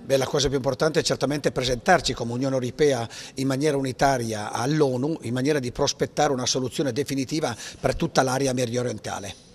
Beh, la cosa più importante è certamente presentarci come Unione Europea in maniera unitaria all'ONU, in maniera di prospettare una soluzione definitiva per tutta l'area mediorientale.